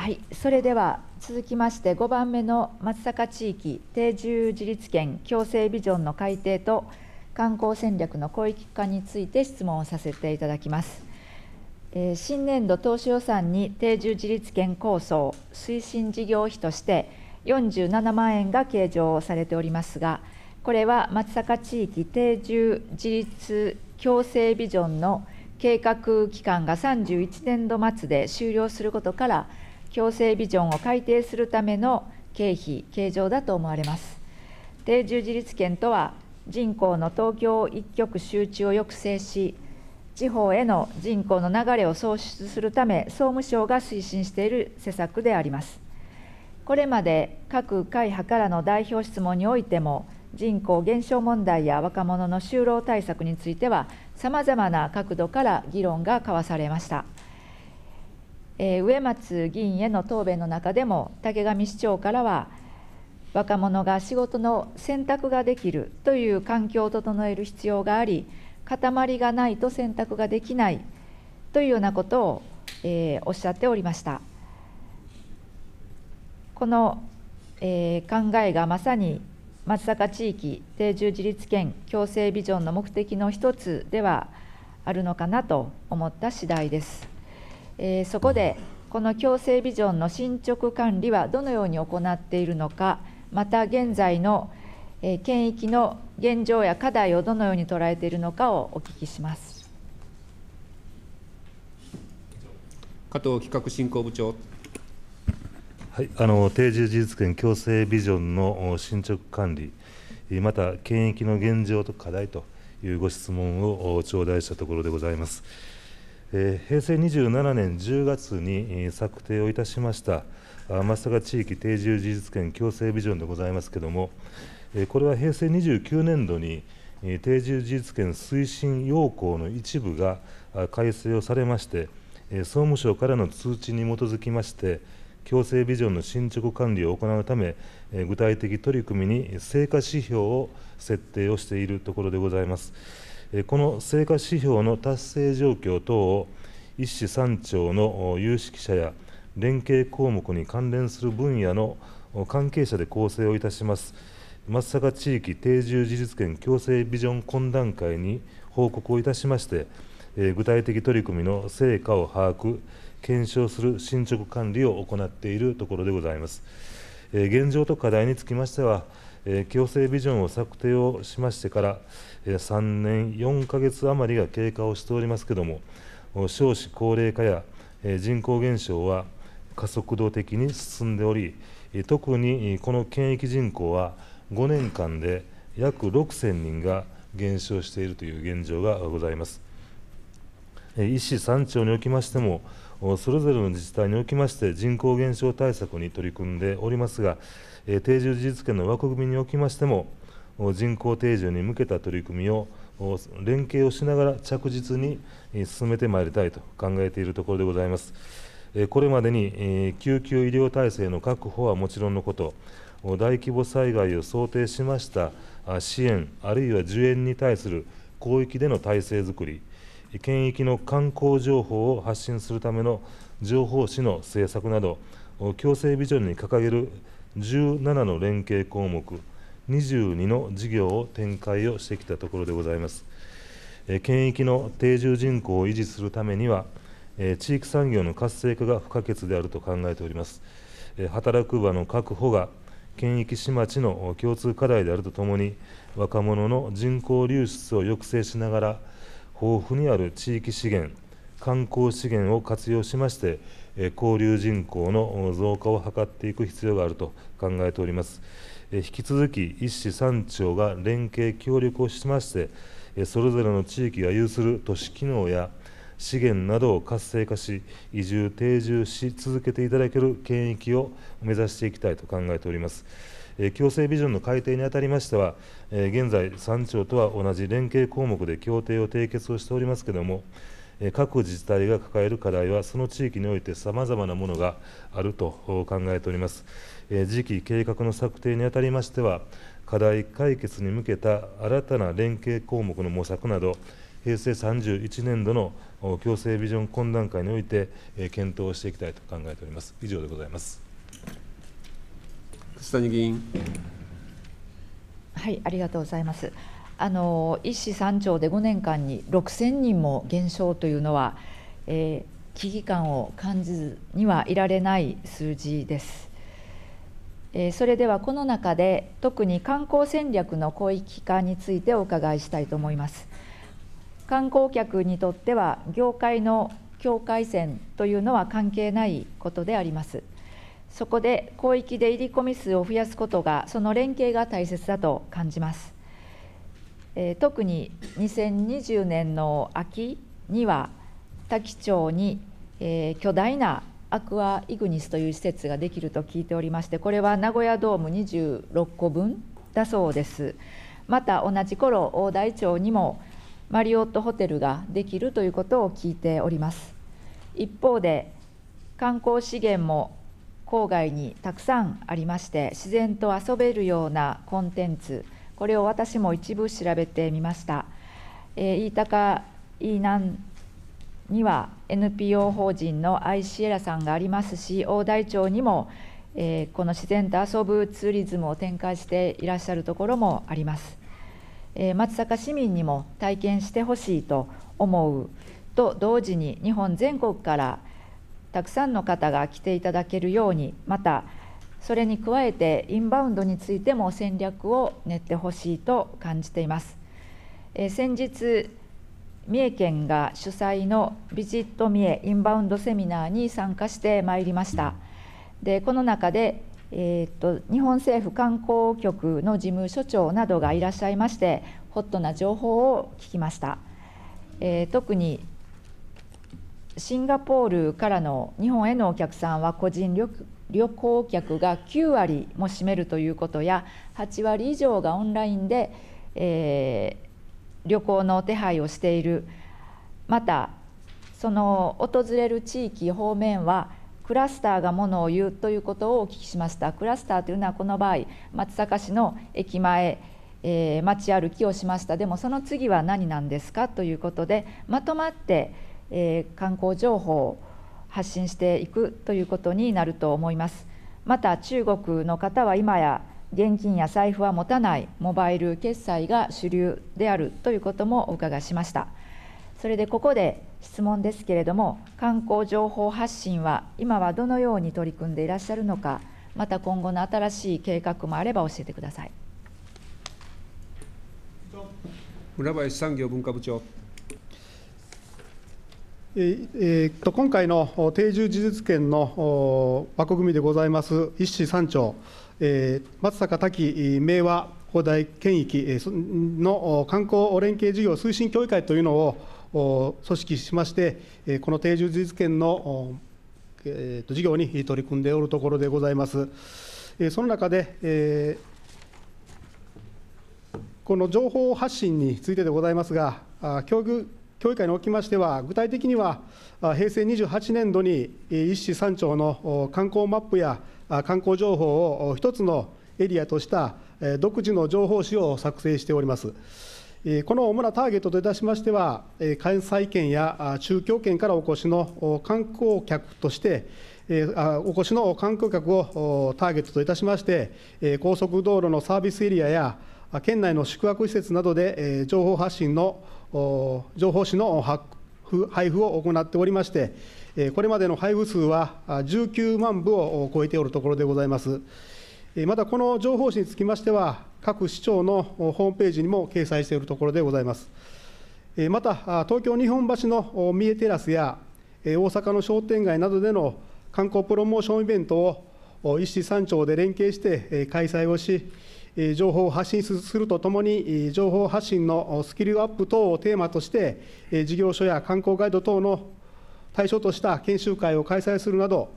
はいそれでは続きまして5番目の松阪地域定住自立圏共生ビジョンの改定と観光戦略の広域化について質問をさせていただきます。えー、新年度投資予算に定住自立圏構想推進事業費として47万円が計上されておりますが、これは松阪地域定住自立共生ビジョンの計画期間が31年度末で終了することから、強制ビジョンを改定するための経費計上だと思われます定住自立権とは人口の東京一極集中を抑制し地方への人口の流れを創出するため総務省が推進している施策でありますこれまで各会派からの代表質問においても人口減少問題や若者の就労対策についてはさまざまな角度から議論が交わされました。えー、植松議員への答弁の中でも竹上市長からは若者が仕事の選択ができるという環境を整える必要があり塊がないと選択ができないというようなことを、えー、おっしゃっておりましたこの、えー、考えがまさに松阪地域定住自立圏共生ビジョンの目的の一つではあるのかなと思った次第です。えー、そこでこの共生ビジョンの進捗管理はどのように行っているのかまた現在の、えー、県域の現状や課題をどのように捉えているのかをお聞きします加藤企画振興部長はい、あの定住事実権共生ビジョンの進捗管理また、検疫の現状と課題というご質問を頂戴したところでございます。平成27年10月に策定をいたしました松阪地域定住事実権共生ビジョンでございますけれども、これは平成29年度に定住事実権推進要項の一部が改正をされまして、総務省からの通知に基づきまして、共生ビジョンの進捗管理を行うため、具体的取り組みに成果指標を設定をしているところでございます。この成果指標の達成状況等を1市3町の有識者や連携項目に関連する分野の関係者で構成をいたします、松阪地域定住事実権共生ビジョン懇談会に報告をいたしまして、具体的取り組みの成果を把握、検証する進捗管理を行っているところでございます。現状と課題につきましては共生ビジョンを策定をしましてから、3年4か月余りが経過をしておりますけれども、少子高齢化や、人口減少は加速度的に進んでおり、特にこの県域人口は5年間で約6000人が減少しているという現状がございます。医師3町におきましても、それぞれの自治体におきまして人口減少対策に取り組んでおりますが、定住事実権の枠組みにおきましても、人口定住に向けた取り組みを連携をしながら着実に進めてまいりたいと考えているところでございます。これまでに救急医療体制の確保はもちろんのこと、大規模災害を想定しました支援、あるいは受援に対する広域での体制づくり、県域の観光情報を発信するための情報誌の制作など、共生ビジョンに掲げる17の連携項目22の事業を展開をしてきたところでございます。県域の定住人口を維持するためには、地域産業の活性化が不可欠であると考えております。働く場の確保が県域市町の共通課題であるとともに、若者の人口流出を抑制しながら、豊富にある地域資源、観光資源を活用しまして、交流人口の増加を図っていく必要があると考えております。引き続き、1市3町が連携、協力をしまして、それぞれの地域が有する都市機能や資源などを活性化し、移住、定住し続けていただける県域を目指していきたいと考えております。共生ビジョンの改定にあたりましては、現在、3庁とは同じ連携項目で協定を締結をしておりますけれども、各自治体が抱える課題はその地域においてさまざまなものがあると考えております。次期計画の策定にあたりましては、課題解決に向けた新たな連携項目の模索など、平成31年度の共生ビジョン懇談会において、検討していきたいと考えております。以上でございます。草谷議員。はい、ありがとうございます。あの一市三町で5年間に6,000人も減少というのは、えー、危機感を感じずにはいられない数字です。えー、それではこの中で特に観光戦略の広域化についてお伺いしたいと思います。観光客にとっては業界の境界線というのは関係ないことであります。そこで広域で入り込み数を増やすことがその連携が大切だと感じます。えー、特に2020年の秋には多気町に、えー、巨大なアクアイグニスという施設ができると聞いておりましてこれは名古屋ドーム26個分だそうですまた同じ頃大台町にもマリオットホテルができるということを聞いております一方で観光資源も郊外にたくさんありまして自然と遊べるようなコンテンツこれを私も一部調べてみました。えー、飯高飯南には NPO 法人のアイシエラさんがありますし大台町にも、えー、この自然と遊ぶツーリズムを展開していらっしゃるところもあります、えー、松阪市民にも体験してほしいと思うと同時に日本全国からたくさんの方が来ていただけるようにまたそれに加えてインバウンドについても戦略を練ってほしいと感じています。え先日三重県が主催のビジット三重インバウンドセミナーに参加してまいりました。でこの中でえー、っと日本政府観光局の事務所長などがいらっしゃいましてホットな情報を聞きました、えー、特にシンガポールからの日本へのお客さんは個人旅旅行客が9割も占めるということや8割以上がオンラインで、えー、旅行の手配をしているまたその訪れる地域方面はクラスターがものを言うということをお聞きしましたクラスターというのはこの場合松阪市の駅前、えー、街歩きをしましたでもその次は何なんですかということでまとまって、えー、観光情報を発信していくということになると思いますまた中国の方は今や現金や財布は持たないモバイル決済が主流であるということもお伺いしましたそれでここで質問ですけれども観光情報発信は今はどのように取り組んでいらっしゃるのかまた今後の新しい計画もあれば教えてください村林産業文化部長えー、と今回の定住事実権の枠組みでございます一市三町、えー、松坂滝明和広大県域の観光連携事業推進協議会というのを組織しまして、この定住事実権のえと事業に取り組んでおるところでございます。その中で、えこの情報発信についてでございますが、教育協議会におきましては、具体的には、平成28年度に1市3町の観光マップや観光情報を一つのエリアとした独自の情報誌を作成しております。この主なターゲットといたしましては、関西圏や中京圏からお越しの観光客として、お越しの観光客をターゲットといたしまして、高速道路のサービスエリアや、県内の宿泊施設などで情報発信の情報誌の配布を行っておりまして、これまでの配布数は19万部を超えておるところでございます。またこの情報誌につきましては、各市町のホームページにも掲載しているところでございます。また、東京・日本橋の三重テラスや大阪の商店街などでの観光プロモーションイベントを、一市三町で連携して開催をし、情報を発信するとともに、情報発信のスキルアップ等をテーマとして、事業所や観光ガイド等の対象とした研修会を開催するなど、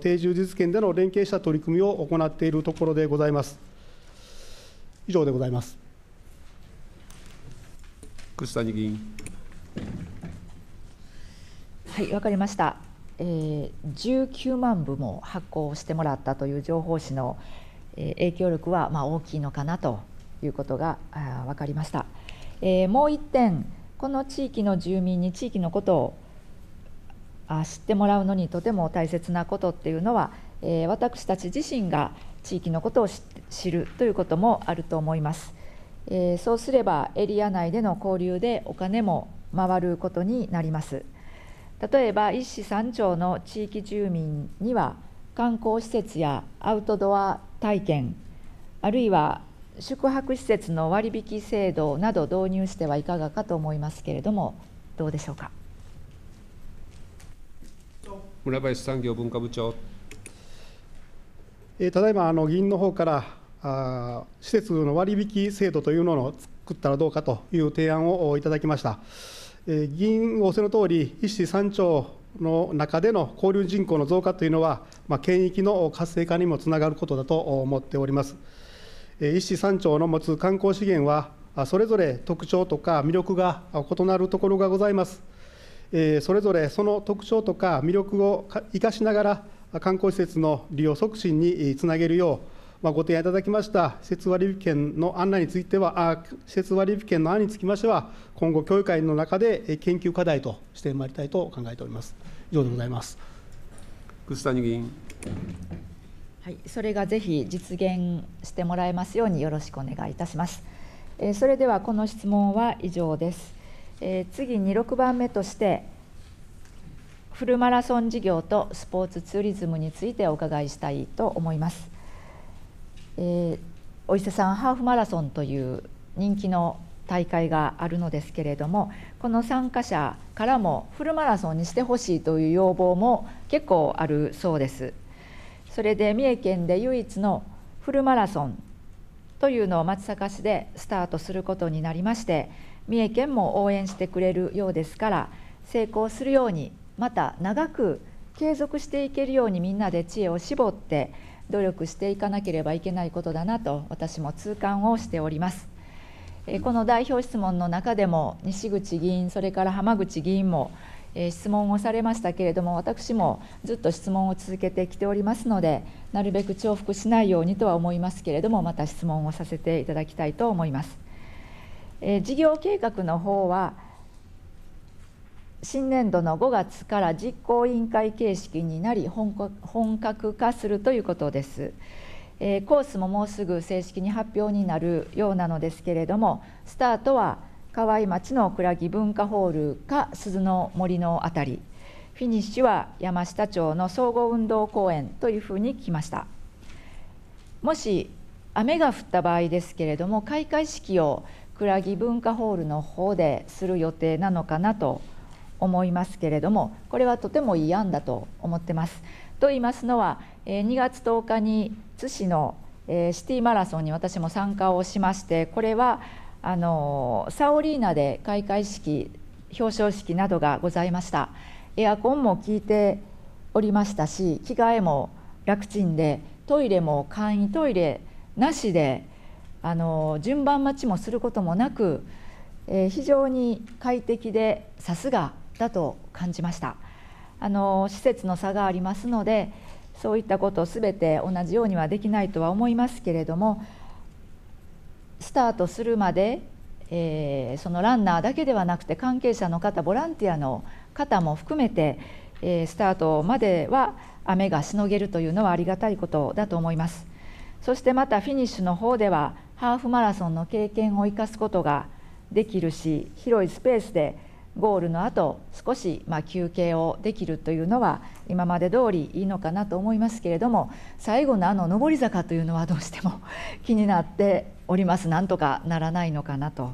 定住実現での連携した取り組みを行っているところでございます。以上でございます。楠谷議員。はい、わかりました。えー、19万部も発行してもらったという情報誌の、影響力はま大きいのかなということが分かりました。えもう1点この地域の住民に地域のことを知ってもらうのにとても大切なことっていうのは、え私たち自身が地域のことを知るということもあると思います、えそうすればエリア内での交流でお金も回ることになります例えば一市三町の地域住民には観光施設やアウトドア体験あるいは宿泊施設の割引制度など導入してはいかがかと思いますけれどもどうでしょうか村林産業文化部長、えただいまあの議員の方からあ施設の割引制度というのを作ったらどうかという提案をいただきました、えー、議員おせの通り一市三鳥の中での交流人口の増加というのは、まあ、県域の活性化にもつながることだと思っております。一市三町の持つ観光資源は、それぞれ特徴とか魅力が異なるところがございます。それぞれその特徴とか魅力を生かしながら、観光施設の利用促進につなげるよう、ご提案いただきました施設割引券の案内については、あ施設割引券の案につきましては、今後、協議会の中で研究課題としてまいりたいと考えております。以上でございます楠谷議員はい、それがぜひ実現してもらえますようによろしくお願いいたします。えそれではこの質問は以上です。え次に6番目としてフルマラソン事業とスポーツツーリズムについてお伺いしたいと思います。えー、お伊勢さんハーフマラソンという人気の大会があるのですけれどもこの参加者からもフルマラソンにしてほしいという要望も結構あるそうですそれで三重県で唯一のフルマラソンというのを松阪市でスタートすることになりまして三重県も応援してくれるようですから成功するようにまた長く継続していけるようにみんなで知恵を絞って努力していかなければいけないことだなと私も痛感をしております。この代表質問の中でも西口議員それから浜口議員も質問をされましたけれども私もずっと質問を続けてきておりますのでなるべく重複しないようにとは思いますけれどもまた質問をさせていただきたいと思います。事業計画の方は新年度の5月から実行委員会形式になり本格化するということです。えコースももうすぐ正式に発表になるようなのですけれどもスタートは河合町のくらぎ文化ホールか鈴の森の辺りフィニッシュは山下町の総合運動公園というふうにきましたもし雨が降った場合ですけれども開会式をくらぎ文化ホールの方でする予定なのかなと思いますけれどもこれはとてもいい案だと思ってます。と言いますのは2月10日に津市のシティマラソンに私も参加をしましてこれはあのサオリーナで開会式表彰式などがございましたエアコンも効いておりましたし着替えも楽ちんでトイレも簡易トイレなしであの順番待ちもすることもなく、えー、非常に快適でさすがしたと感じましたあの施設の差がありますのでそういったことを全て同じようにはできないとは思いますけれどもスタートするまで、えー、そのランナーだけではなくて関係者の方ボランティアの方も含めて、えー、スタートまでは雨がしのげるというのはありがたいことだと思います。そしてまたフィニッシュの方ではハーフマラソンの経験を生かすことができるし広いスペースでゴールの後少しま休憩をできるというのは今まで通りいいのかなと思いますけれども最後のあの上り坂というのはどうしても 気になっておりますなんとかならないのかなと。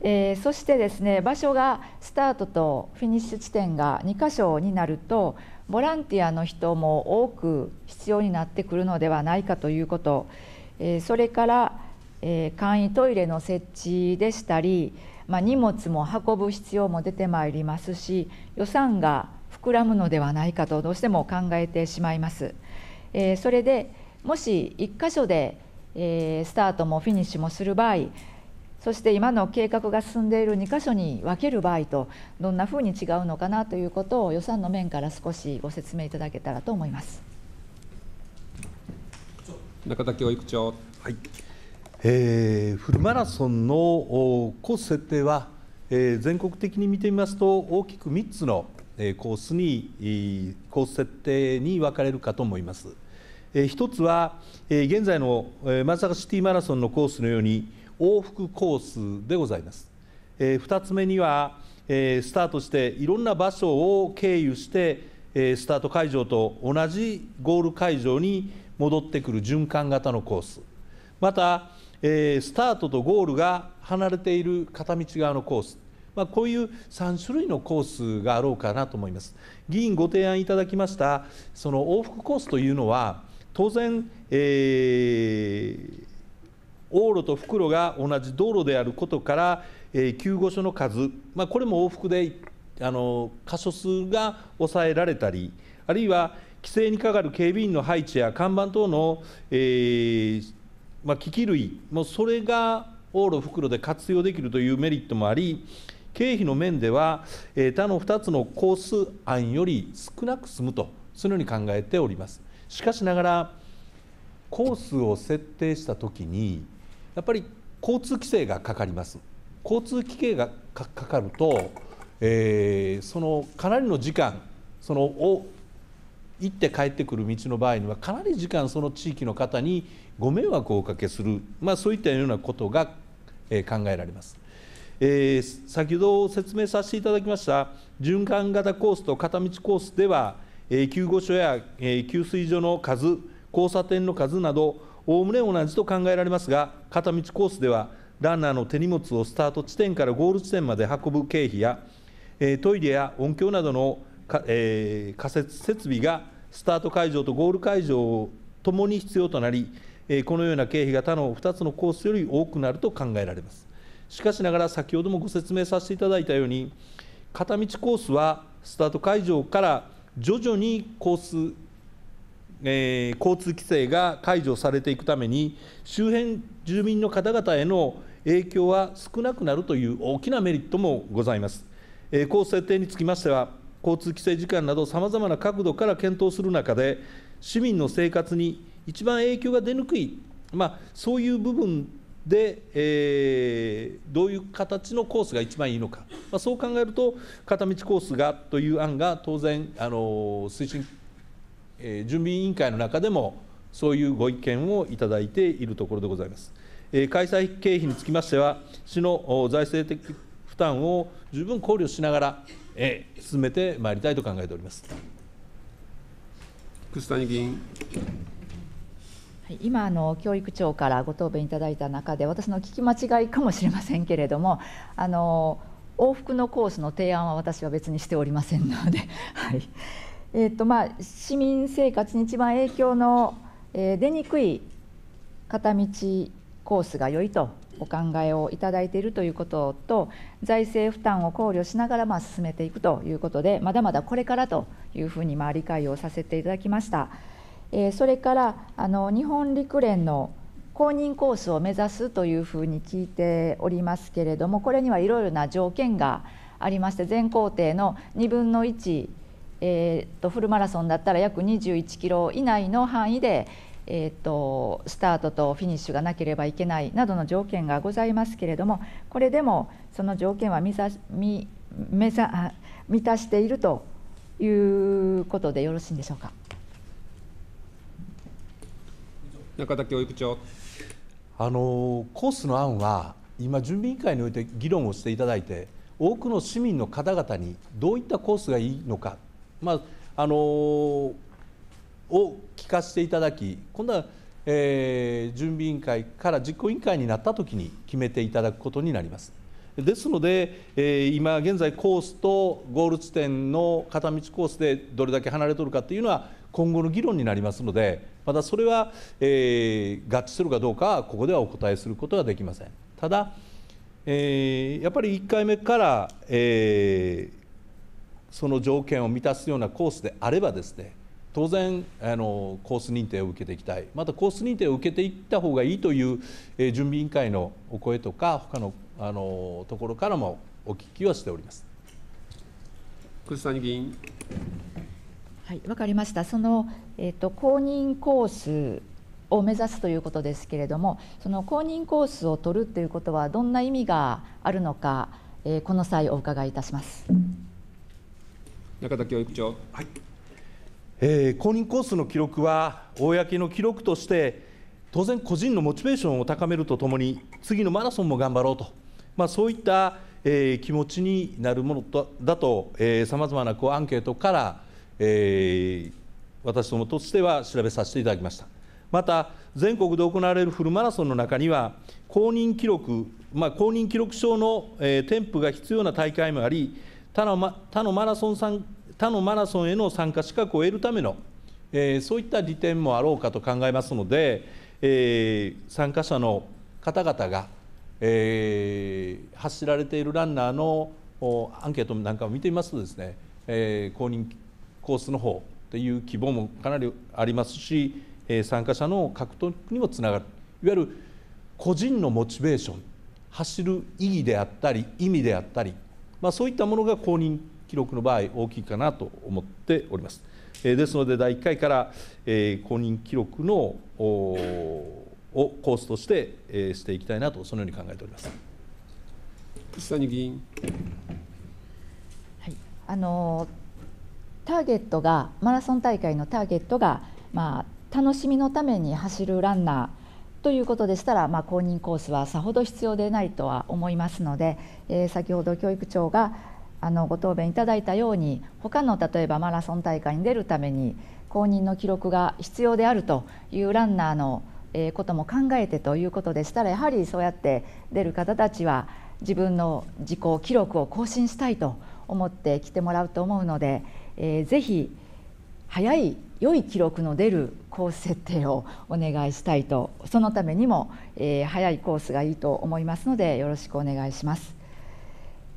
えー、そしてですね場所がスタートとフィニッシュ地点が2か所になるとボランティアの人も多く必要になってくるのではないかということ、えー、それから、えー、簡易トイレの設置でしたりまあ、荷物も運ぶ必要も出てまいりますし予算が膨らむのではないかとどうしても考えてしまいます。えー、それでもし1箇所で、えー、スタートもフィニッシュもする場合そして今の計画が進んでいる2箇所に分ける場合とどんなふうに違うのかなということを予算の面から少しご説明いただけたらと思います。中田教育長はいえー、フルマラソンのコース設定は、えー、全国的に見てみますと大きく3つの、えー、コースにコース設定に分かれるかと思います。えー、1つは、えー、現在の、松阪シティマラソンのコースのように往復コースでございます。えー、2つ目には、えー、スタートしていろんな場所を経由して、えー、スタート会場と同じゴール会場に戻ってくる循環型のコース。またえー、スタートとゴールが離れている片道側のコース、まあ、こういう3種類のコースがあろうかなと思います議員ご提案いただきましたその往復コースというのは当然、えー、往路と袋が同じ道路であることから、えー、救護所の数、まあ、これも往復であの箇所数が抑えられたりあるいは規制にかかる警備員の配置や看板等の、えー、まあ、機器類もそれが往路袋で活用できるというメリットもあり経費の面では、えー、他の2つのコース案より少なく済むとそのように考えておりますしかしながらコースを設定した時にやっぱり交通規制がかかります交通規制がかかると、えー、そのかなりの時間その行って帰ってくる道の場合にはかなり時間その地域の方にご迷惑をおかけする、まあ、そういったようなことが、え考えられます。えー、先ほど説明させていただきました循環型コースと片道コースでは、え救護所や、え給水所の数交差点の数などおおむね同じと考えられますが片道コースではランナーの手荷物をスタート地点からゴール地点まで運ぶ経費や、えトイレや音響などのか、えー、仮設設備がスタート会場とゴール会場をともに必要となり、えー、このような経費が他の2つのコースより多くなると考えられます。しかしながら、先ほどもご説明させていただいたように、片道コースはスタート会場から徐々にコース、えー、交通規制が解除されていくために、周辺住民の方々への影響は少なくなるという大きなメリットもございます。えー、コース設定につきましては交通規制時間など、さまざまな角度から検討する中で、市民の生活に一番影響が出にくい、まあ、そういう部分で、えー、どういう形のコースが一番いいのか、まあ、そう考えると、片道コースがという案が当然、あの推進、えー、準備委員会の中でも、そういうご意見をいただいているところでございます。えー、開催経費につきましては、市の財政的負担を十分考慮しながら、えー、進めてまいりたいと考えております楠谷議員。今あの教育長からご答弁いただいた中で私の聞き間違いかもしれませんけれどもあの往復のコースの提案は私は別にしておりませんので、はいえーとまあ、市民生活に一番影響の、えー、出にくい片道コースが良いとお考えをいただいているということと財政負担を考慮しながらまあ進めていくということでまだまだこれからというふうにまあ理解をさせていただきました。えー、それからあの日本陸連の公認コースを目指すというふうに聞いておりますけれどもこれにはいろいろな条件がありまして全工程の2分の1、えー、とフルマラソンだったら約21キロ以内の範囲で、えーと、スタートとフィニッシュがなければいけないなどの条件がございますけれどもこれでもその条件は満た満たしているということでよろしいんでしょうか。中田教育長あのコースの案は今、準備委員会において議論をしていただいて多くの市民の方々にどういったコースがいいのか、まああのを聞かせていただき今度は、えー、準備委員会から実行委員会になったときに決めていただくことになります。ですので、えー、今現在コースとゴール地点の片道コースでどれだけ離れとるかというのは今後の議論になりますのでまたそれは、えー、合致するかどうかここではお答えすることはできません。ただ、えー、やっぱり1回目から、えその条件を満たすようなコースであればですね当然あのコース認定を受けていきたいまたコース認定を受けていった方がいいという、え準備委員会のお声とか他のあのところからもお聞きをしております。楠谷議員はい、わかりました。そのえっ、ー、と公認コースを目指すということですけれども、その公認コースを取るということはどんな意味があるのか、えー、この際お伺いいたします。中田教育長。はい。えー、公認コースの記録は公の記録として当然個人のモチベーションを高めるとともに次のマラソンも頑張ろうと、まあ、そういった、えー、気持ちになるものとだとさまざまなこうアンケートから、えー、私どもとしては調べさせていただきましたまた全国で行われるフルマラソンの中には公認記録、まあ、公認記録証の、えー、添付が必要な大会もあり他の,、他のマラソン参他のマラソンへの参加資格を得るための、えー、そういった利点もあろうかと考えますので、えー、参加者の方々が、えー、走られているランナーのアンケートなんかを見てみますとですね、えー、公認コースの方という希望もかなりありますし、えー、参加者の獲得にもつながるいわゆる個人のモチベーション走る意義であったり意味であったり、まあ、そういったものが公認記録の場合、大きいかなと思っております。えですので、第1回から、え公認記録のをコースとして、えしていきたいなと、そのように考えております。岸谷議員、はいあのターゲットがマラソン大会のターゲットが、まあ、楽しみのために走るランナーということでしたら、まあ、公認コースはさほど必要でないとは思いますので、えー、先ほど教育長があのご答弁いただいたように他の例えばマラソン大会に出るために公認の記録が必要であるというランナーのことも考えてということでしたらやはりそうやって出る方たちは自分の自己記録を更新したいと思って来てもらうと思うので、えー、ぜひ早い良い記録の出るコース設定をお願いしたいとそのためにも、えー、早いコースがいいと思いますのでよろしくお願いします。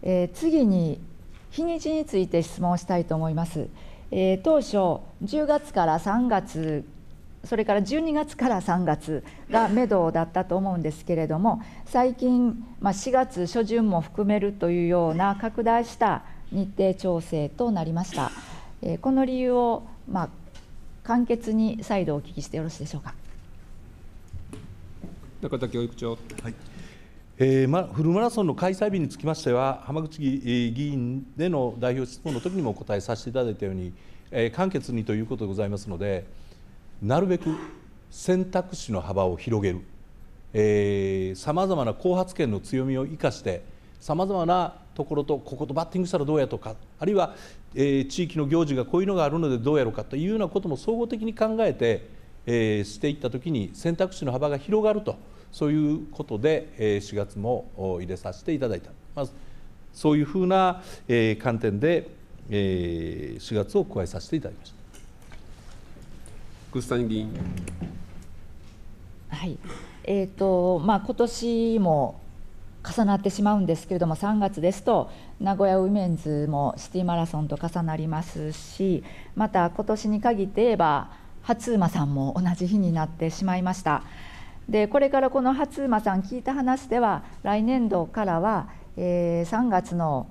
えー、次に日にちについて質問したいと思います。えー、当初10月から3月それから12月から3月がめどだったと思うんですけれども最近、まあ、4月初旬も含めるというような拡大した日程調整となりました、えー、この理由を、まあ、簡潔に再度お聞きしてよろしいでしょうか中田教育長、はいえー、フルマラソンの開催日につきましては浜口議員での代表質問の時にもお答えさせていただいたように、えー、簡潔にということでございますのでなるべく選択肢の幅を広げるさまざまな後発権の強みを生かしてさまざまなところとこことバッティングしたらどうやとかあるいは、えー、地域の行事がこういうのがあるのでどうやろうかというようなことも総合的に考えて、えー、していったときに選択肢の幅が広がると。そういうことで4月も入れさせていただいた、まあ、そういうふうな観点で4月を加えさせていただきました福谷議員。はいえーとまあ今年も重なってしまうんですけれども3月ですと名古屋ウィメンズもシティマラソンと重なりますしまた今年に限って言えば初馬さんも同じ日になってしまいました。でこれからこの初馬さん聞いた話では来年度からは、えー、3月の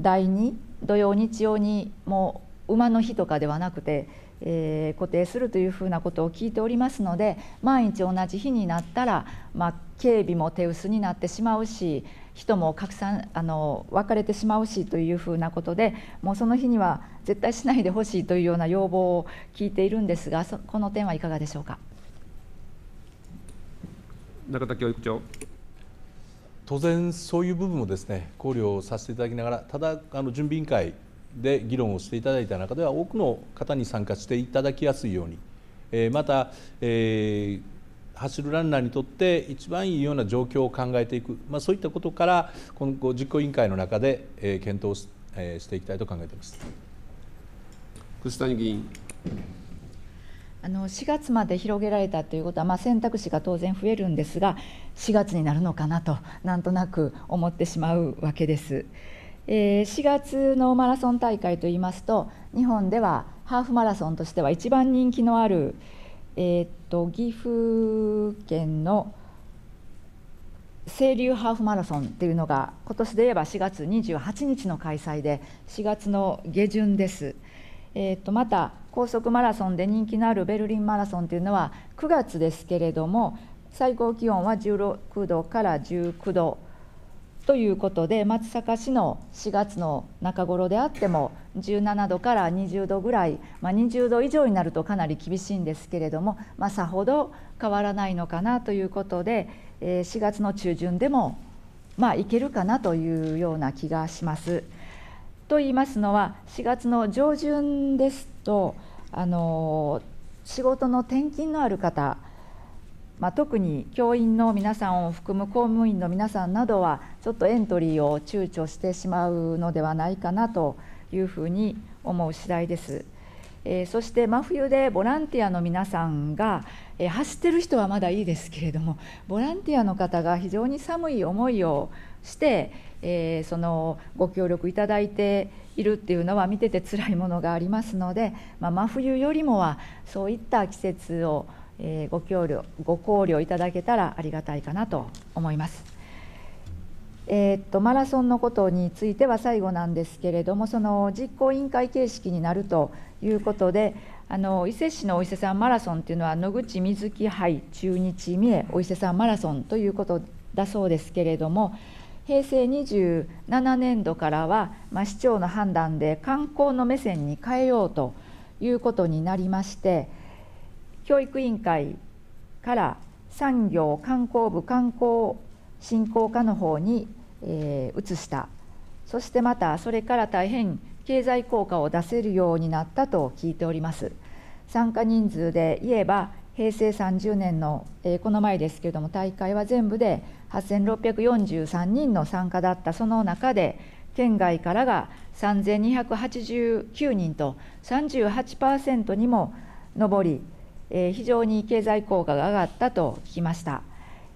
第2土曜日曜にもう馬の日とかではなくて、えー、固定するというふうなことを聞いておりますので万一同じ日になったら、まあ、警備も手薄になってしまうし人も拡散あの別れてしまうしというふうなことでもうその日には絶対しないでほしいというような要望を聞いているんですがこの点はいかがでしょうか。中田教育長当然そういう部分もですね考慮をさせていただきながらただあの準備委員会で議論をしていただいた中では多くの方に参加していただきやすいように、えー、また、えー、走るランナーにとって一番いいような状況を考えていく、まあ、そういったことから今後実行委員会の中で、えー、検討し,、えしていきたいと考えています。楠谷議員あの4月まで広げられたということは、まあ、選択肢が当然増えるんですが4月になるのかなとなんとなく思ってしまうわけです。えー、4月のマラソン大会といいますと日本ではハーフマラソンとしては一番人気のある、えー、っと岐阜県の清流ハーフマラソンっていうのが今年で言えば4月28日の開催で4月の下旬です。えー、っとまた高速マラソンで人気のあるベルリンマラソンというのは9月ですけれども最高気温は16度から19度ということで松阪市の4月の中頃であっても17度から20度ぐらい、まあ、20度以上になるとかなり厳しいんですけれども、まあ、さほど変わらないのかなということで、え4月の中旬でもまあいけるかなというような気がします。と言いますのは4月の上旬ですとあの仕事の転勤のある方、まあ、特に教員の皆さんを含む公務員の皆さんなどはちょっとエントリーを躊躇してしまうのではないかなというふうに思う次第です。えー、そして真冬でボランティアの皆さんが、えー、走ってる人はまだいいですけれどもボランティアの方が非常に寒い思いをして、えー、そのご協力いただいているっていうのは見てて辛いものがありますので、まあ、真冬よりもはそういった季節を、えご協力ご考慮いただけたらありがたいかなと思います。えー、っとマラソンのことについては最後なんですけれどもその実行委員会形式になるということであの伊勢市のお伊勢さんマラソンというのは野口みずき杯中日三重お伊勢さんマラソンということだそうですけれども平成27年度からは、まあ、市長の判断で観光の目線に変えようということになりまして教育委員会から産業観光部観光振興課の方に、えー、移したそしてまたそれから大変経済効果を出せるようになったと聞いております。参加人数で言えば平成30年の、えー、この前ですけれども大会は全部で8643人の参加だったその中で県外からが3289人と38%にも上り、えー、非常に経済効果が上がったと聞きました、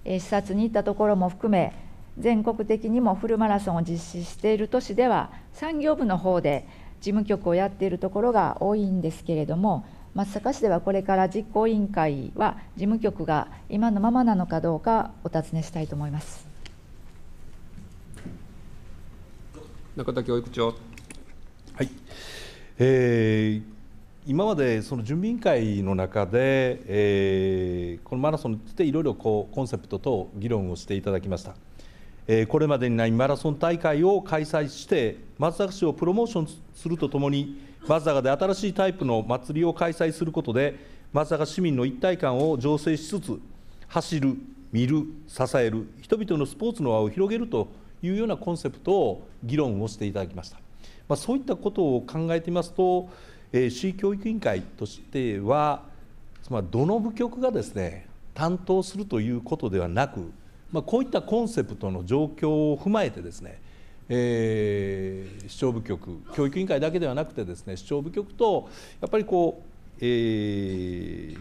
えー、視察に行ったところも含め全国的にもフルマラソンを実施している都市では産業部の方で事務局をやっているところが多いんですけれども松阪市ではこれから実行委員会は事務局が今のままなのかどうかお尋ねしたいと思います中田教育長はい、えー、今までその準備委員会の中で、えー、このマラソンについていろいろこうコンセプト等議論をしていただきました、えー、これまでにないマラソン大会を開催して松阪市をプロモーションするとともに松坂で新しいタイプの祭りを開催することで松坂市民の一体感を醸成しつつ走る見る支える人々のスポーツの輪を広げるというようなコンセプトを議論をしていただきました、まあ、そういったことを考えてみますと、えー、市教育委員会としてはつまりどの部局がですね担当するということではなく、まあ、こういったコンセプトの状況を踏まえてですねえー、市長部局教育委員会だけではなくてですね市長部局とやっぱりこう、え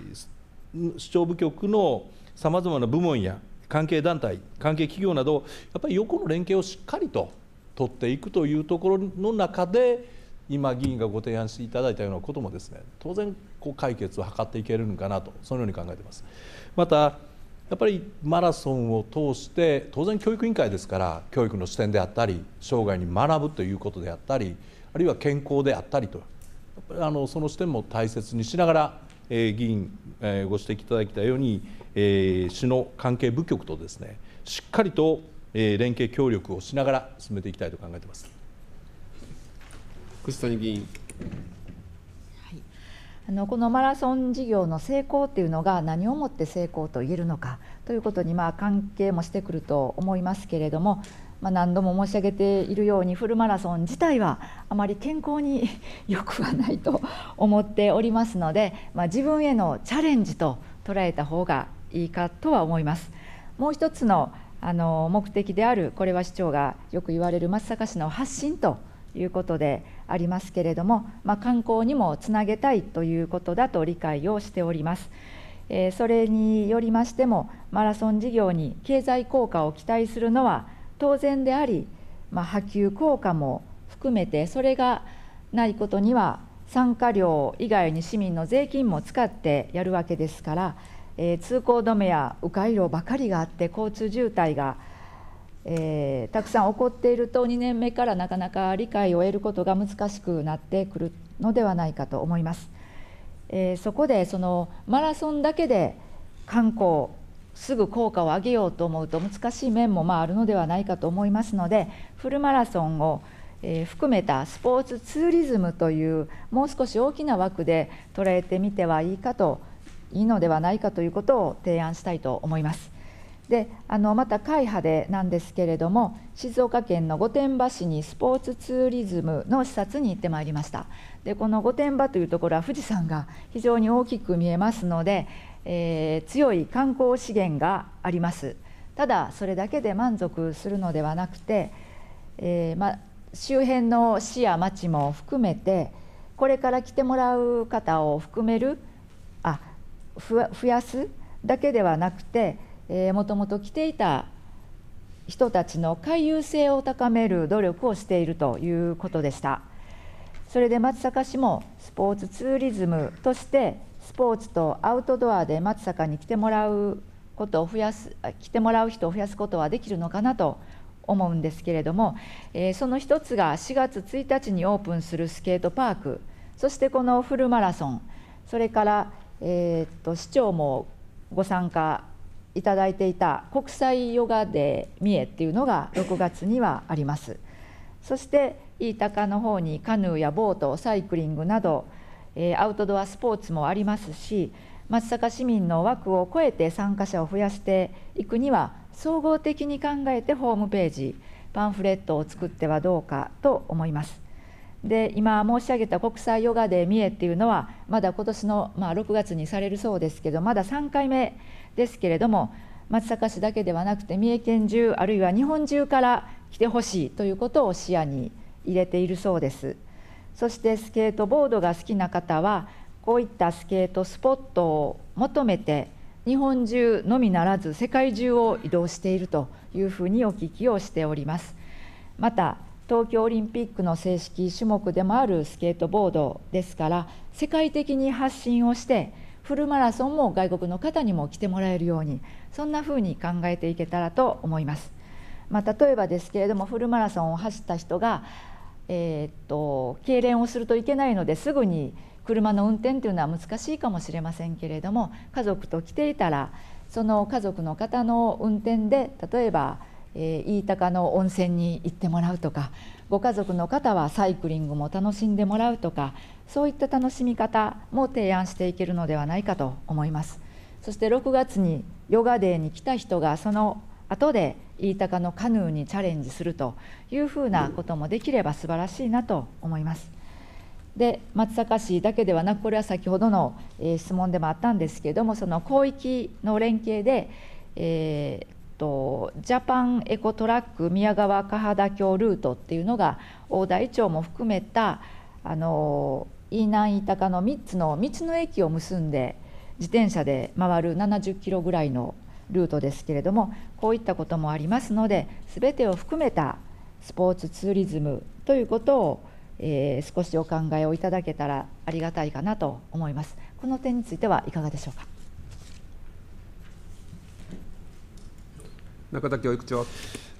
ー、市長部局のさまざまな部門や関係団体関係企業などやっぱり横の連携をしっかりと取っていくというところの中で今議員がご提案していただいたようなこともですね当然こう解決を図っていけるのかなとそのように考えています。またやっぱりマラソンを通して当然教育委員会ですから教育の視点であったり生涯に学ぶということであったりあるいは健康であったりとあのその視点も大切にしながら、えー、議員、えー、ご指摘いただいたように、えー、市の関係部局とですねしっかりと、えー、連携協力をしながら進めていきたいと考えています。楠谷議員あのこのマラソン事業の成功っていうのが何をもって成功と言えるのかということにまあ関係もしてくると思いますけれども、まあ、何度も申し上げているようにフルマラソン自体はあまり健康によ くはないと思っておりますので、まあ、自分へのチャレンジと捉えた方がいいかとは思います。もう一つのあの目的であるこれは市長がよく言われる松阪市の発信ということでありますけれども、まあ、観光にもつなげたいということだと理解をしております。えそれによりましてもマラソン事業に経済効果を期待するのは当然であり、まあ、波及効果も含めてそれがないことには参加料以外に市民の税金も使ってやるわけですから、え通行止めや迂回路ばかりがあって交通渋滞がえー、たくさん起こっていると2年目からなかなか理解を得ることが難しくなってくるのではないかと思います。えー、そこでそのマラソンだけで観光すぐ効果を上げようと思うと難しい面もまああるのではないかと思いますのでフルマラソンをえ含めたスポーツツーリズムというもう少し大きな枠で捉えてみてはいいかといいのではないかということを提案したいと思います。であのまた会派でなんですけれども静岡県の御殿場市にスポーツツーリズムの視察に行ってまいりましたでこの御殿場というところは富士山が非常に大きく見えますので、えー、強い観光資源がありますただそれだけで満足するのではなくて、えー、ま、周辺の市や町も含めてこれから来てもらう方を含めるあ増やすだけではなくてえー、もともと来ていた人たちの回遊性を高める努力をしているということでしたそれで松阪市もスポーツツーリズムとしてスポーツとアウトドアで松阪に来てもらうことを増やす来てもらう人を増やすことはできるのかなと思うんですけれども、えー、その一つが4月1日にオープンするスケートパークそしてこのフルマラソンそれから、えー、っと市長もご参加いただいていた国際ヨガデー三重っていうのが6月にはありますそして飯高の方にカヌーやボートサイクリングなど、えー、アウトドアスポーツもありますし松阪市民の枠を超えて参加者を増やしていくには総合的に考えてホームページパンフレットを作ってはどうかと思います。で今申し上げた国際ヨガで見三重っていうのはまだ今年の、まあ、6月にされるそうですけどまだ3回目ですけれども松阪市だけではなくて三重県中あるいは日本中から来てほしいということを視野に入れているそうですそしてスケートボードが好きな方はこういったスケートスポットを求めて日本中のみならず世界中を移動しているというふうにお聞きをしておりますまた東京オリンピックの正式種目でもあるスケートボードですから世界的に発信をしてフルマラソンも外国の方にも来てもらえるようにそんな風に考えていけたらと思います。まあ、例えばですけれどもフルマラソンを走った人が、えっと痙攣をするといけないのですぐに車の運転というのは難しいかもしれませんけれども家族と来ていたらその家族の方の運転で例えばえー、飯高の温泉に行ってもらうとかご家族の方はサイクリングも楽しんでもらうとかそういった楽しみ方も提案していけるのではないかと思いますそして6月にヨガデーに来た人がその後で飯高のカヌーにチャレンジするというふうなこともできれば素晴らしいなと思いますで松阪市だけではなくこれは先ほどの質問でもあったんですけれどもその広域の連携で、えー、とジャパンエコトラック宮川河肌橋ルートっていうのが大台町も含めたあの飯南飯高の3つの道の駅を結んで自転車で回る70キロぐらいのルートですけれどもこういったこともありますので全てを含めたスポーツツーリズムということを、えー、少しお考えをいただけたらありがたいかなと思います。この点についてはいかがでしょうか中田教育長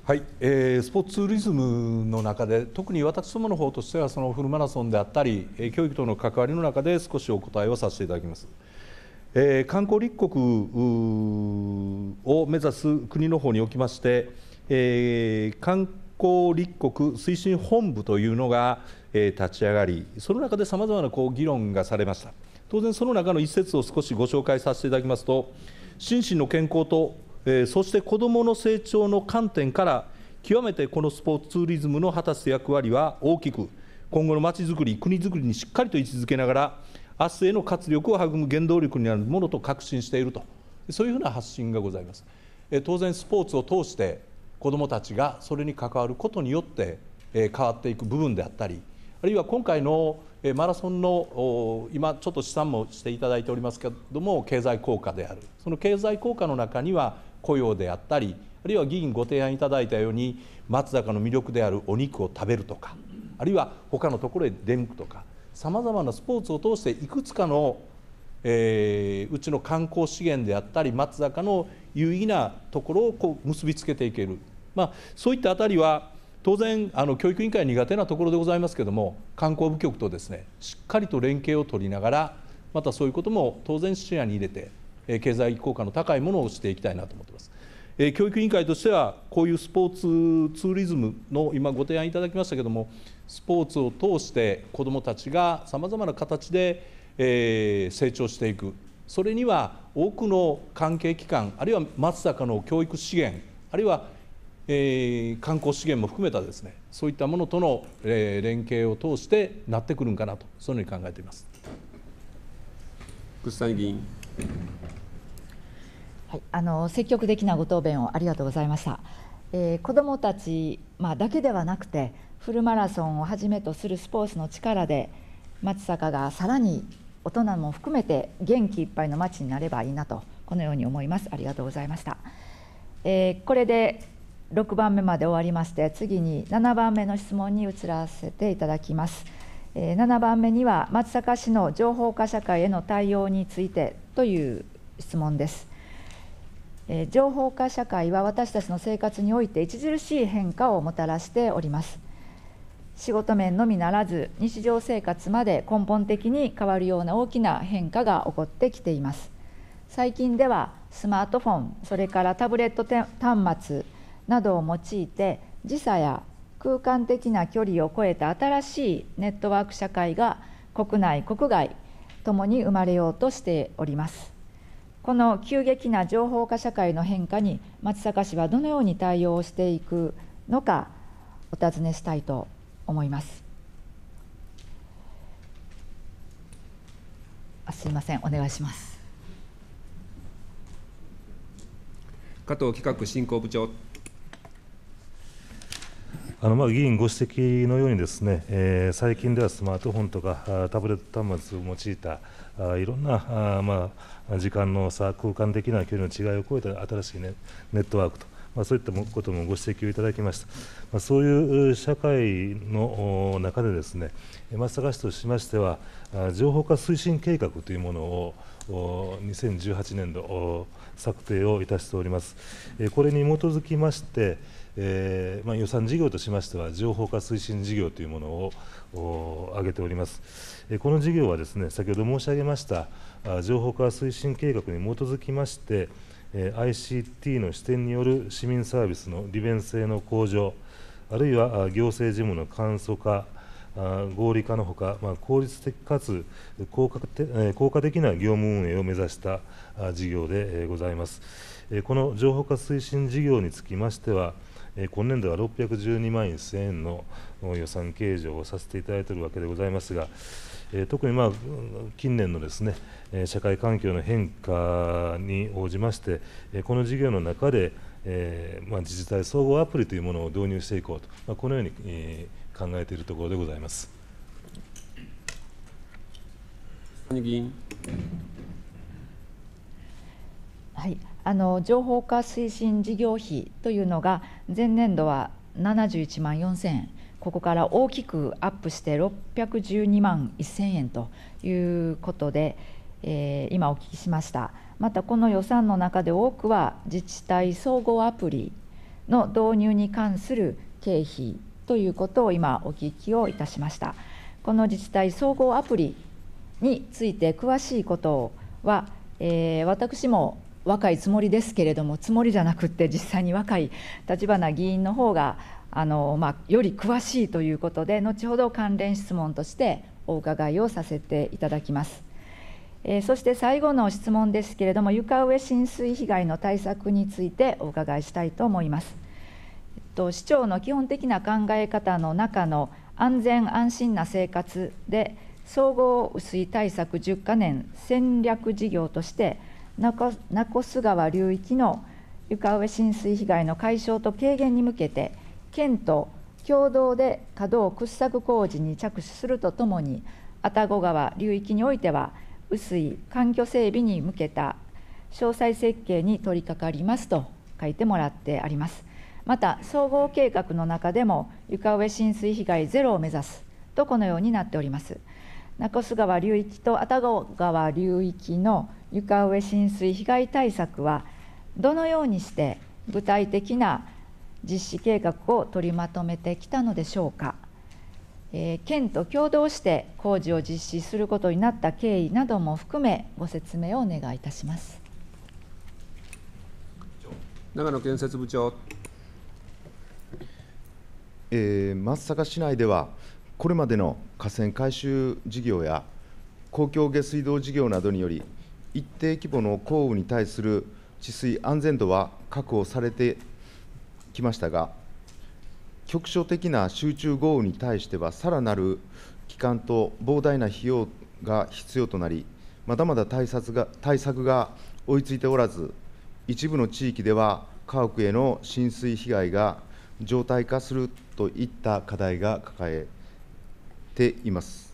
はい、えー、スポーツツーリズムの中で特に私どもの方としてはそのフルマラソンであったり教育との関わりの中で少しお答えをさせていただきます、えー、観光立国を目指す国の方におきまして、えー、観光立国推進本部というのが、えー、立ち上がりその中でさまざまなこう議論がされました当然その中の一節を少しご紹介させていただきますと心身の健康とえー、そして子どもの成長の観点から極めてこのスポーツツーリズムの果たす役割は大きく今後のまちづくり国づくりにしっかりと位置づけながら明日への活力を育む原動力になるものと確信しているとそういうふうな発信がございます、えー、当然スポーツを通して子どもたちがそれに関わることによって、えー、変わっていく部分であったりあるいは今回のマラソンの今ちょっと試算もしていただいておりますけれども経済効果であるその経済効果の中には雇用であったりあるいは議員ご提案いただいたように松坂の魅力であるお肉を食べるとかあるいは他のところへ出向くとかさまざまなスポーツを通していくつかの、えー、うちの観光資源であったり松坂の有意義なところをこう結びつけていける、まあ、そういったあたりは当然あの教育委員会苦手なところでございますけども観光部局とですねしっかりと連携を取りながらまたそういうことも当然視野に入れて経済効果の高いものをしていきたいなと思っています。教育委員会としては、こういうスポーツツーリズムの今、ご提案いただきましたけれども、スポーツを通して、子どもたちがさまざまな形で、え成長していく、それには多くの関係機関、あるいは松坂の教育資源、あるいは、え観光資源も含めたですね、そういったものとの、え連携を通してなってくるんかなと、そのように考えています。国際議員はい、あの積極的なご答弁をありがとうございました。えー、子どもたち、まあ、だけではなくてフルマラソンをはじめとするスポーツの力で松坂がさらに大人も含めて元気いっぱいの街になればいいなとこのように思いますありがとうございました、えー、これで6番目まで終わりまして次に7番目の質問に移らせていただきます、えー、7番目には松阪市の情報化社会への対応についてという質問です。え情報化社会は私たちの生活において著しい変化をもたらしております。仕事面のみならず日常生活まで根本的に変わるような大きな変化が起こってきています。最近ではスマートフォンそれからタブレット端末などを用いて時差や空間的な距離を超えた新しいネットワーク社会が国内国外共に生まれようとしておりますこの急激な情報化社会の変化に松阪市はどのように対応していくのかお尋ねしたいと思いますあすいませんお願いします加藤企画振興部長あのまあ議員ご指摘のようにですね、えー、最近ではスマートフォンとかタブレット端末を用いたあいろんなあ、まあ、時間の差、空間的な距離の違いを超えた新しいネネットワークと、まあ、そういったこともご指摘をいただきました、まあ、そういう社会の中で、ですね松坂市としましては、情報化推進計画というものを2018年度、策定をいたしております。これに基づきましてえーまあ、予算事業としましては、情報化推進事業というものを挙げております。この事業はですね、先ほど申し上げました、情報化推進計画に基づきまして、ICT の視点による市民サービスの利便性の向上、あるいは行政事務の簡素化、合理化のほか、まあ、効率的かつ効果効果的な業務運営を目指した事業でございます。この情報化推進事業につきましては、えー、今年度は612万1000円の予算計上をさせていただいているわけでございますが、えー、特に、まあ、近年のですね、え社会環境の変化に応じまして、えこの事業の中で、えまあ、自治体総合アプリというものを導入していこうと、まあ、このように、え考えているところでございます。はいあの情報化推進事業費というのが前年度は71万4000円ここから大きくアップして612万1000円ということで、えー、今お聞きしましたまたこの予算の中で多くは自治体総合アプリの導入に関する経費ということを今お聞きをいたしましたこの自治体総合アプリについて詳しいことは、えー、私も若いつもりですけれどもつもりじゃなくって実際に若い立花議員の方があの、まあ、より詳しいということで後ほど関連質問としてお伺いをさせていただきます。えー、そして最後の質問ですけれども床上浸水被害の対策についてお伺いしたいと思います。えっと、市長の基本的な考え方の中の安全安心な生活で総合雨水対策10カ年戦略事業として中須川流域の床上浸水被害の解消と軽減に向けて県と共同で稼働掘削工事に着手するとともに愛宕川流域においては雨水環境整備に向けた詳細設計に取り掛かりますと書いてもらってありますまた総合計画の中でも床上浸水被害ゼロを目指すとこのようになっております中須川流域と愛宕川流域の床上浸水被害対策はどのようにして具体的な実施計画を取りまとめてきたのでしょうか、えー、県と共同して工事を実施することになった経緯なども含めご説明をお願いいたします長野建設部長、えー、松阪市内ではこれまでの河川改修事業や公共下水道事業などにより、一定規模の降雨に対する治水安全度は確保されてきましたが、局所的な集中豪雨に対しては、さらなる期間と膨大な費用が必要となり、まだまだ対策が対策が追いついておらず、一部の地域では家屋への浸水被害が常態化するといった課題が抱えています。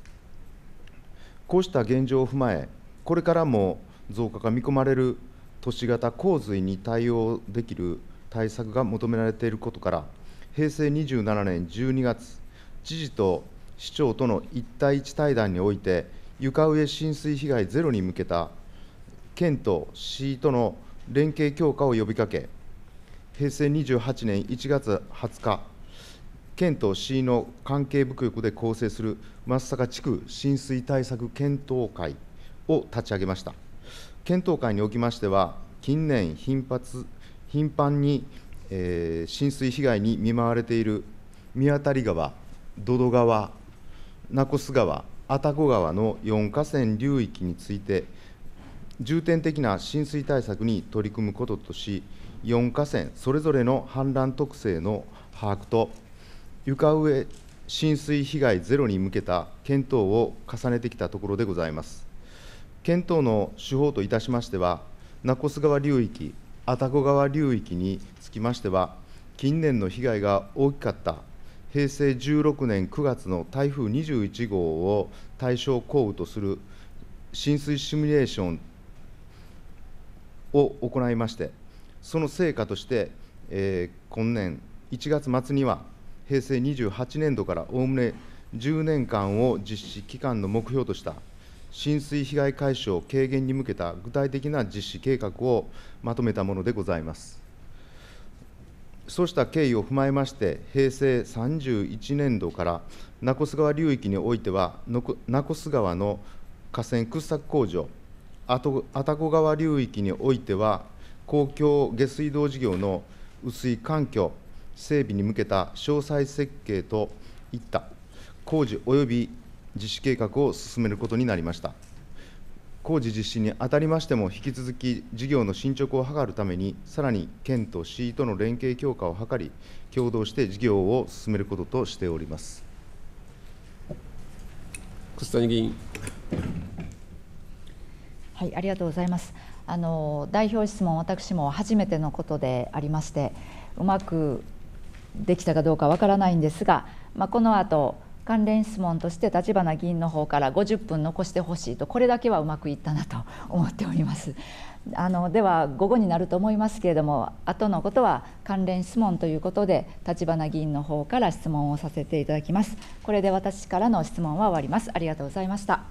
こうした現状を踏まえ、これからも増加が見込まれる都市型洪水に対応できる対策が求められていることから、平成27年12月、知事と市長との一対一対談において、床上浸水被害ゼロに向けた県と市との連携強化を呼びかけ、平成28年1月20日、県と市の関係部局で構成する松阪地区浸水対策検討会を立ち上げました。検討会におきましては、近年頻発、頻繁に、えー、浸水被害に見舞われている宮渡川、百々川、名越川、愛宕川の4河川流域について、重点的な浸水対策に取り組むこととし、4河川それぞれの氾濫特性の把握と床上浸水被害ゼロに向けた検討を重ねてきたところでございます。検討の手法といたしましては、中須川流域、愛宕川流域につきましては、近年の被害が大きかった平成16年9月の台風21号を対象降雨とする浸水シミュレーションを行いまして、その成果として、えー、今年1月末には、平成28年度からおおむね10年間を実施期間の目標とした浸水被害解消軽減に向けた具体的な実施計画をまとめたものでございます。そうした経緯を踏まえまして、平成31年度から名越川流域においては、名越川の河川掘削工場、愛宕川流域においては、公共下水道事業の雨水環境、整備に向けた詳細設計といった工事及び実施計画を進めることになりました。工事実施にあたりましても、引き続き事業の進捗を図るために、さらに県と市との連携強化を図り、共同して事業を進めることとしております楠谷議員。はい、ありがとうございます。あの代表質問、私も初めてのことでありまして、うまくできたかどうかわからないんですが、まあ、この後関連質問として立花議員の方から50分残してほしいとこれだけはうまくいったなと思っておりますあのでは午後になると思いますけれども後のことは関連質問ということで立花議員の方から質問をさせていただきますこれで私からの質問は終わりますありがとうございました